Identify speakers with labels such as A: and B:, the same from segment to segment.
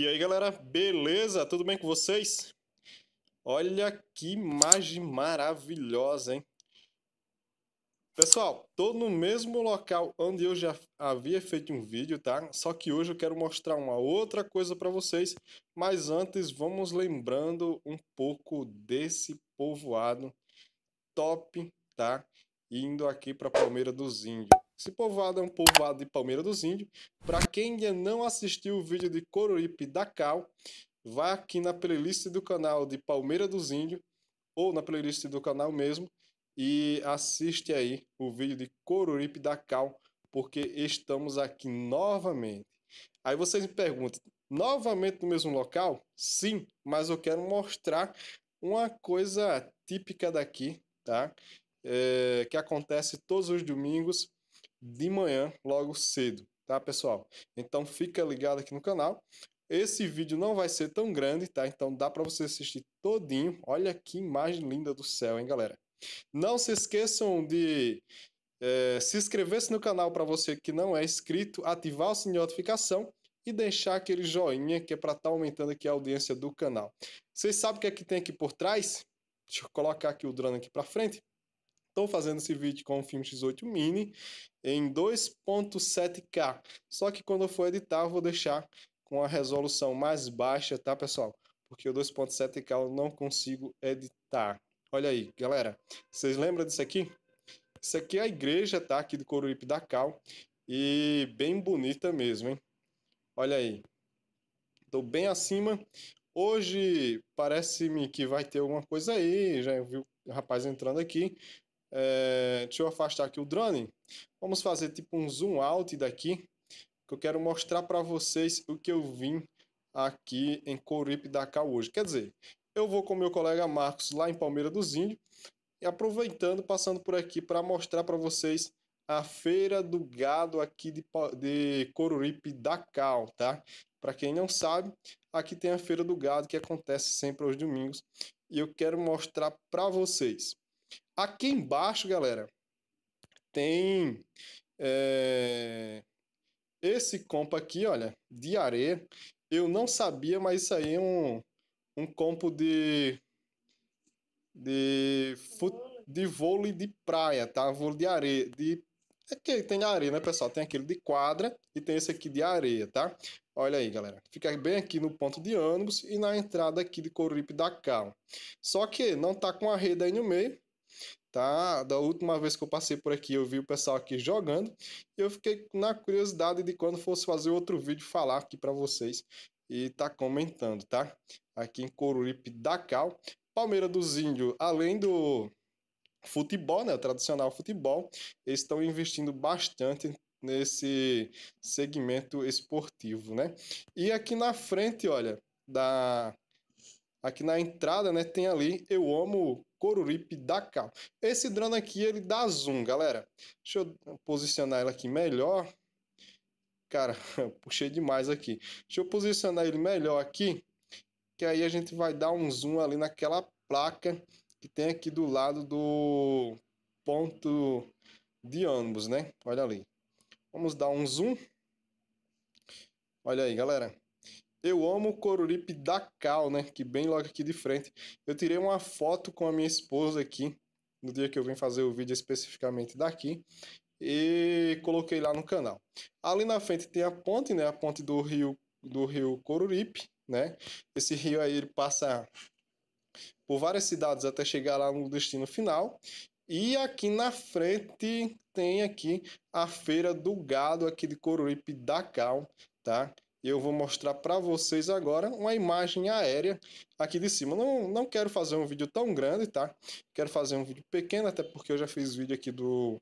A: E aí galera, beleza? Tudo bem com vocês? Olha que imagem maravilhosa, hein? Pessoal, tô no mesmo local onde eu já havia feito um vídeo, tá? Só que hoje eu quero mostrar uma outra coisa para vocês, mas antes vamos lembrando um pouco desse povoado top, tá? Indo aqui para Palmeira dos Índios. Esse povoado é um povoado de Palmeira dos Índios. Para quem ainda não assistiu o vídeo de Coruripe da Cal, vá aqui na playlist do canal de Palmeira dos Índios, ou na playlist do canal mesmo, e assiste aí o vídeo de Coruripe da Cal, porque estamos aqui novamente. Aí vocês me perguntam, novamente no mesmo local? Sim, mas eu quero mostrar uma coisa típica daqui, tá? É, que acontece todos os domingos de manhã, logo cedo, tá, pessoal? Então fica ligado aqui no canal. Esse vídeo não vai ser tão grande, tá? Então dá para você assistir todinho. Olha que imagem linda do céu, hein, galera? Não se esqueçam de é, se inscrever -se no canal para você que não é inscrito, ativar o sininho de notificação e deixar aquele joinha que é para estar tá aumentando aqui a audiência do canal. Vocês sabem o que é que tem aqui por trás? Deixa eu colocar aqui o drone aqui para frente. Estou fazendo esse vídeo com o filme X8 Mini em 2.7K. Só que quando eu for editar, eu vou deixar com a resolução mais baixa, tá, pessoal? Porque o 2.7K eu não consigo editar. Olha aí, galera. Vocês lembram disso aqui? Isso aqui é a igreja, tá? Aqui de Coruripe da Cal. E bem bonita mesmo, hein? Olha aí. Estou bem acima. Hoje parece-me que vai ter alguma coisa aí. Já viu o rapaz entrando aqui. É, deixa eu afastar aqui o drone. Vamos fazer tipo um zoom out daqui, que eu quero mostrar para vocês o que eu vim aqui em da Cal hoje. Quer dizer, eu vou com meu colega Marcos lá em Palmeira dos Índios, e aproveitando, passando por aqui para mostrar para vocês a feira do gado aqui de, de Coruripe Cal, tá? Para quem não sabe, aqui tem a feira do gado que acontece sempre aos domingos e eu quero mostrar para vocês. Aqui embaixo, galera, tem é, esse compo aqui, olha, de areia. Eu não sabia, mas isso aí é um, um compo de, de, fut, de vôlei de praia, tá? Vôlei de areia, de é que tem areia, né, pessoal? Tem aquele de quadra e tem esse aqui de areia, tá? Olha aí, galera. Fica bem aqui no ponto de ângulos e na entrada aqui de Coruripe da Cal. Só que não tá com a rede aí no meio, tá? Da última vez que eu passei por aqui, eu vi o pessoal aqui jogando e eu fiquei na curiosidade de quando fosse fazer outro vídeo falar aqui para vocês e tá comentando, tá? Aqui em Coruripe, Dakar, Palmeira dos Índios, além do futebol, né, o tradicional futebol, eles estão investindo bastante nesse segmento esportivo, né? E aqui na frente, olha, da aqui na entrada, né, tem ali Eu Amo Coruripe da Cal. Esse drone aqui, ele dá zoom, galera. Deixa eu posicionar ele aqui melhor. Cara, puxei demais aqui. Deixa eu posicionar ele melhor aqui, que aí a gente vai dar um zoom ali naquela placa que tem aqui do lado do ponto de ônibus, né? Olha ali. Vamos dar um zoom. Olha aí, galera. Eu amo o Coruripe da Cal, né? Que bem logo aqui de frente. Eu tirei uma foto com a minha esposa aqui, no dia que eu vim fazer o vídeo especificamente daqui, e coloquei lá no canal. Ali na frente tem a ponte, né? A ponte do rio, do rio Coruripe, né? Esse rio aí ele passa por várias cidades até chegar lá no destino final. E aqui na frente tem aqui a Feira do Gado aqui de Coruripe da Cal, tá? eu vou mostrar para vocês agora uma imagem aérea aqui de cima. Não, não quero fazer um vídeo tão grande, tá? Quero fazer um vídeo pequeno, até porque eu já fiz vídeo aqui do,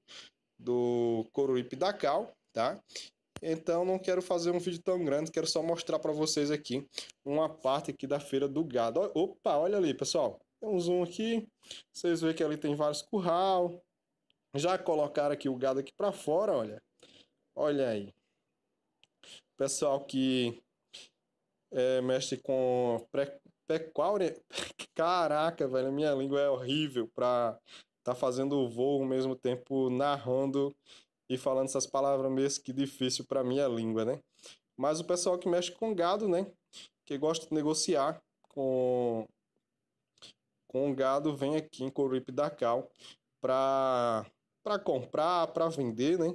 A: do Coruripe da Cal, tá? Então não quero fazer um vídeo tão grande, quero só mostrar para vocês aqui uma parte aqui da feira do gado. Opa, olha ali, pessoal. Tem um zoom aqui. Vocês veem que ali tem vários curral. Já colocaram aqui o gado aqui para fora, olha. Olha aí pessoal que é, mexe com pecuária. Caraca, velho, minha língua é horrível pra tá fazendo o voo ao mesmo tempo narrando e falando essas palavras mesmo que difícil para minha língua, né? Mas o pessoal que mexe com gado, né? Que gosta de negociar com com gado vem aqui em Coripe da Cal para para comprar, para vender, né?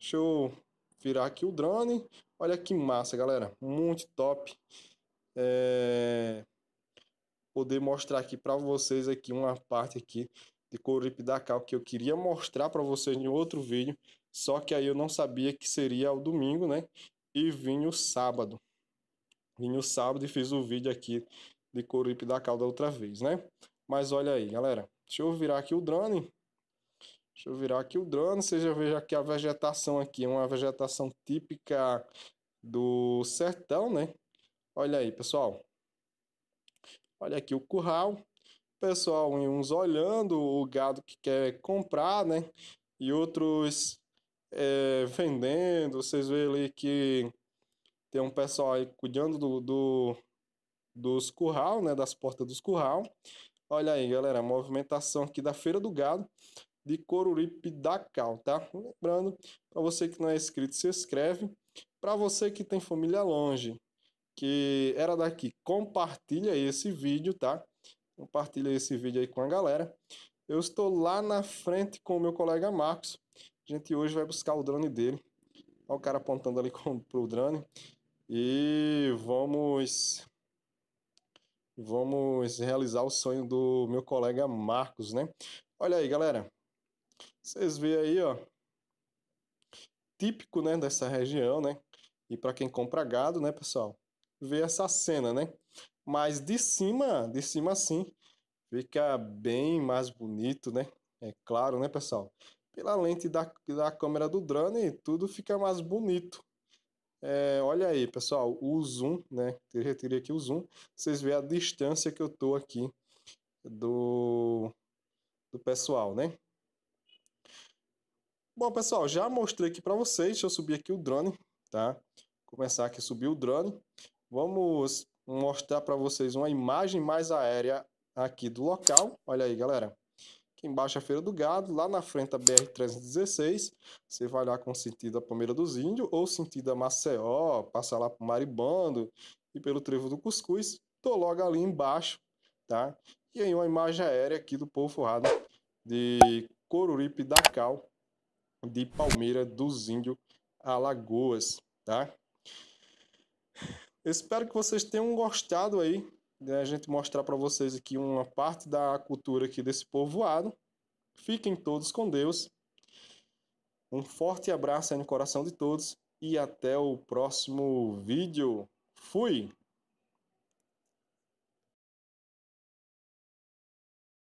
A: Deixa eu virar aqui o drone Olha que massa, galera. Muito top. É... Poder mostrar aqui para vocês aqui uma parte aqui de Corip da Cal que eu queria mostrar para vocês em outro vídeo, só que aí eu não sabia que seria ao domingo, né? E vim o sábado. Vim o sábado e fiz o vídeo aqui de Corip da Cal da outra vez, né? Mas olha aí, galera. Deixa eu virar aqui o drone Deixa eu virar aqui o drone, você já veja que a vegetação aqui é uma vegetação típica do sertão, né? Olha aí, pessoal. Olha aqui o curral. Pessoal, uns olhando o gado que quer comprar, né? E outros é, vendendo. Vocês veem ali que tem um pessoal aí cuidando do, do, dos curral, né? Das portas dos curral. Olha aí, galera, a movimentação aqui da Feira do Gado de coruripe da Cal, tá? Lembrando, para você que não é inscrito, se inscreve. Para você que tem família longe, que era daqui, compartilha esse vídeo, tá? Compartilha esse vídeo aí com a galera. Eu estou lá na frente com o meu colega Marcos. A gente hoje vai buscar o drone dele. Olha o cara apontando ali para pro drone. E vamos vamos realizar o sonho do meu colega Marcos, né? Olha aí, galera. Vocês vê aí, ó, típico, né, dessa região, né? E para quem compra gado, né, pessoal, vê essa cena, né? Mas de cima, de cima sim fica bem mais bonito, né? É claro, né, pessoal? Pela lente da, da câmera do drone, tudo fica mais bonito. É, olha aí, pessoal, o zoom, né? Eu retirei aqui o zoom. Vocês vê a distância que eu tô aqui do, do pessoal, né? Bom, pessoal, já mostrei aqui para vocês. Deixa eu subir aqui o drone, tá? Vou começar aqui a subir o drone. Vamos mostrar para vocês uma imagem mais aérea aqui do local. Olha aí, galera. Aqui embaixo é a Feira do Gado, lá na frente a BR-316. Você vai lá com sentido a Palmeira dos Índios ou sentido a Maceió, passa lá para o Maribando e pelo Trevo do Cuscuz. Tô logo ali embaixo, tá? E aí uma imagem aérea aqui do povo forrado de Coruripe da Cal, de Palmeira dos Índios, Alagoas, tá? Espero que vocês tenham gostado aí de né? a gente mostrar para vocês aqui uma parte da cultura aqui desse povoado. Fiquem todos com Deus. Um forte abraço aí no coração de todos e até o próximo vídeo. Fui!